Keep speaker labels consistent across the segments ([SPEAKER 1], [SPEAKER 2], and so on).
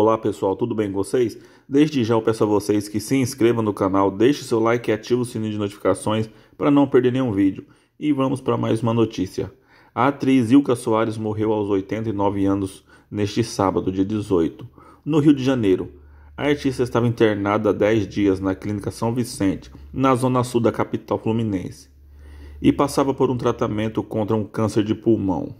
[SPEAKER 1] Olá pessoal, tudo bem com vocês? Desde já eu peço a vocês que se inscrevam no canal, deixe seu like e ative o sininho de notificações para não perder nenhum vídeo. E vamos para mais uma notícia. A atriz Ilka Soares morreu aos 89 anos neste sábado, dia 18, no Rio de Janeiro. A artista estava internada há 10 dias na Clínica São Vicente, na zona sul da capital fluminense, e passava por um tratamento contra um câncer de pulmão.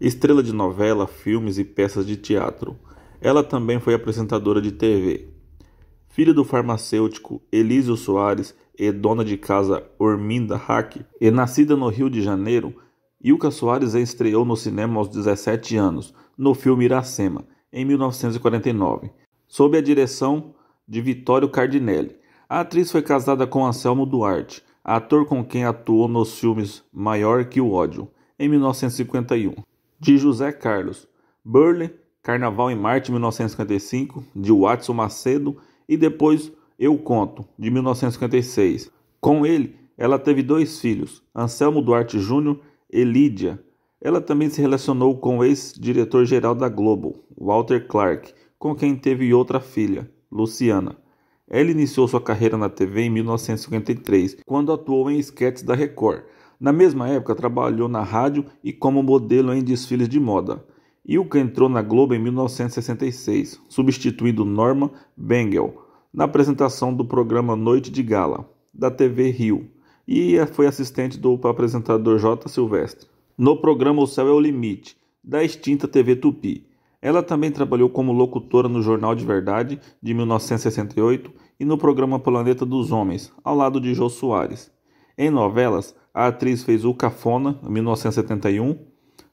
[SPEAKER 1] Estrela de novela, filmes e peças de teatro ela também foi apresentadora de TV. Filha do farmacêutico Elísio Soares e dona de casa Orminda Hack, e nascida no Rio de Janeiro, Ilka Soares estreou no cinema aos 17 anos, no filme Iracema, em 1949, sob a direção de Vittorio Cardinelli. A atriz foi casada com Anselmo Duarte, ator com quem atuou nos filmes Maior que o Ódio, em 1951, de José Carlos, Burley Carnaval em Marte, 1955, de Watson Macedo, e depois Eu Conto, de 1956. Com ele, ela teve dois filhos, Anselmo Duarte Júnior e Lídia. Ela também se relacionou com o ex-diretor-geral da Globo, Walter Clark, com quem teve outra filha, Luciana. Ela iniciou sua carreira na TV em 1953, quando atuou em esquetes da Record. Na mesma época, trabalhou na rádio e como modelo em desfiles de moda. Ilka entrou na Globo em 1966, substituindo Norman Bengel na apresentação do programa Noite de Gala, da TV Rio, e foi assistente do apresentador J. Silvestre. No programa O Céu é o Limite, da extinta TV Tupi. Ela também trabalhou como locutora no Jornal de Verdade, de 1968, e no programa Planeta dos Homens, ao lado de Jô Soares. Em novelas, a atriz fez O Cafona, 1971,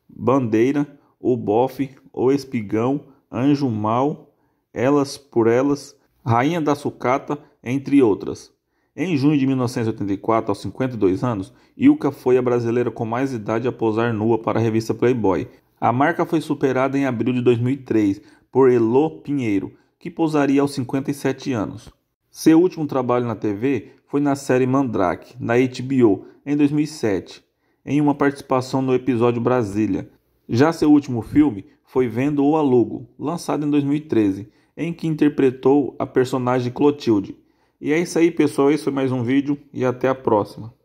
[SPEAKER 1] Bandeira, o bofe, o espigão, anjo mau, elas por elas, rainha da sucata, entre outras. Em junho de 1984, aos 52 anos, Ilka foi a brasileira com mais idade a posar nua para a revista Playboy. A marca foi superada em abril de 2003 por Elô Pinheiro, que posaria aos 57 anos. Seu último trabalho na TV foi na série Mandrake, na HBO, em 2007, em uma participação no episódio Brasília, já seu último filme foi Vendo o Alugo, lançado em 2013, em que interpretou a personagem Clotilde. E é isso aí, pessoal. Esse foi mais um vídeo e até a próxima.